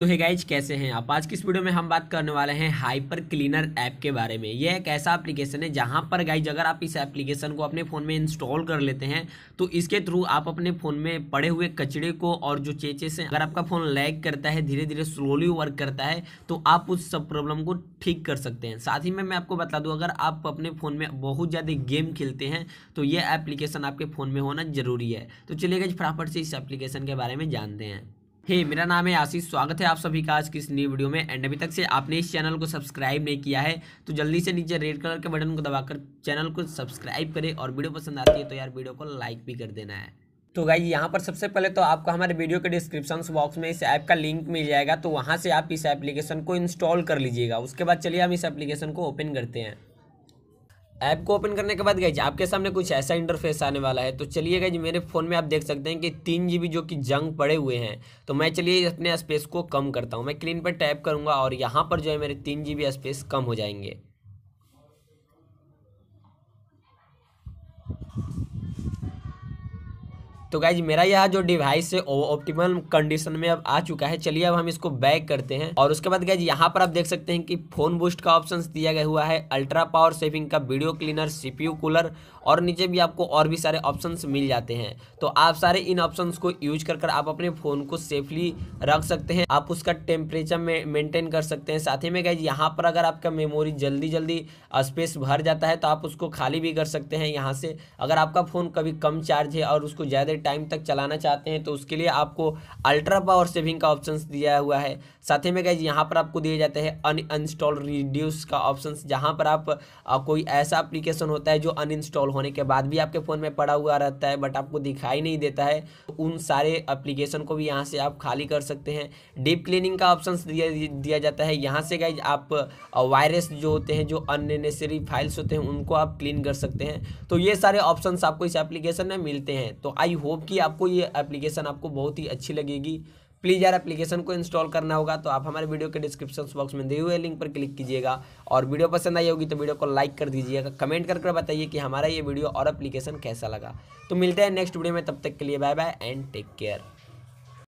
तो hey guys कैसे हैं आप आज की इस वीडियो में हम बात करने वाले हैं हाइपर क्लीनर ऐप के बारे में यह एक ऐसा एप्लीकेशन है जहां पर गाइज अगर आप इस एप्लीकेशन को अपने फ़ोन में इंस्टॉल कर लेते हैं तो इसके थ्रू आप अपने फ़ोन में पड़े हुए कचड़े को और जो चेचे से अगर आपका फ़ोन लैग करता है धीरे धीरे स्लोली वर्क करता है तो आप उस सब प्रॉब्लम को ठीक कर सकते हैं साथ ही में मैं आपको बता दूँ अगर आप अपने फ़ोन में बहुत ज़्यादा गेम खेलते हैं तो यह एप्लीकेशन आपके फ़ोन में होना ज़रूरी है तो चलिए गाइज फटाफट से इस एप्लीकेशन के बारे में जानते हैं हे hey, मेरा नाम है आशीष स्वागत है आप सभी का आज की इस नई वीडियो में एंड अभी तक से आपने इस चैनल को सब्सक्राइब नहीं किया है तो जल्दी से नीचे रेड कलर के बटन को दबाकर चैनल को सब्सक्राइब करें और वीडियो पसंद आती है तो यार वीडियो को लाइक भी कर देना है तो भाई यहाँ पर सबसे पहले तो आपको हमारे वीडियो के डिस्क्रिप्शन बॉक्स में इस ऐप का लिंक मिल जाएगा तो वहाँ से आप इस एप्लीकेशन को इंस्टॉल कर लीजिएगा उसके बाद चलिए हम इस एप्लीकेशन को ओपन करते हैं ऐप को ओपन करने के बाद गई आपके सामने कुछ ऐसा इंटरफेस आने वाला है तो चलिए गई मेरे फ़ोन में आप देख सकते हैं कि तीन जी जो कि जंग पड़े हुए हैं तो मैं चलिए अपने स्पेस को कम करता हूँ मैं क्लीन पर टैप करूँगा और यहाँ पर जो है मेरे तीन जी स्पेस कम हो जाएंगे तो गाइज मेरा यह जो डिवाइस है वो ऑप्टिमल कंडीशन में अब आ चुका है चलिए अब हम इसको बैक करते हैं और उसके बाद गाइज यहाँ पर आप देख सकते हैं कि फोन बूस्ट का ऑप्शन दिया गया हुआ है अल्ट्रा पावर सेविंग का वीडियो क्लीनर सीपीयू कूलर और नीचे भी आपको और भी सारे ऑप्शन मिल जाते हैं तो आप सारे इन ऑप्शन को यूज कर कर आप अपने फ़ोन को सेफली रख सकते हैं आप उसका टेम्परेचर मेंटेन कर सकते हैं साथ ही में गाइज यहाँ पर अगर आपका मेमोरी जल्दी जल्दी स्पेस भर जाता है तो आप उसको खाली भी कर सकते हैं यहाँ से अगर आपका फ़ोन कभी कम चार्ज है और उसको ज़्यादा टाइम तक चलाना चाहते हैं तो उसके लिए आपको अल्ट्रा पावर सेविंग का ऑप्शन दिया हुआ है साथ ही में गए यहाँ पर आपको दिए जाते हैं अन इंस्टॉल रिड्यूस का ऑप्शन जहाँ पर आप कोई ऐसा अप्लीकेशन होता है जो अन इंस्टॉल होने के बाद भी आपके फ़ोन में पड़ा हुआ रहता है बट आपको दिखाई नहीं देता है तो उन सारे अप्लीकेशन को भी यहाँ से आप खाली कर सकते हैं डीप क्लीनिंग का ऑप्शन दिया दिया जाता है यहाँ से गए आप वायरस जो होते हैं जो अननेसेसरी फाइल्स होते हैं उनको आप क्लीन कर सकते हैं तो ये सारे ऑप्शन आपको इस एप्लीकेशन में मिलते हैं तो आई होप होप कि आपको ये एप्लीकेशन आपको बहुत ही अच्छी लगेगी प्लीज़ यार एप्लीकेशन को इंस्टॉल करना होगा तो आप हमारे वीडियो के डिस्क्रिप्शन बॉक्स में दिए हुए लिंक पर क्लिक कीजिएगा और वीडियो पसंद आई होगी तो वीडियो को लाइक कर दीजिएगा कमेंट करके बताइए कि हमारा ये वीडियो और एप्लीकेशन कैसा लगा तो मिलते हैं नेक्स्ट वीडियो में तब तक के लिए bye bye and take care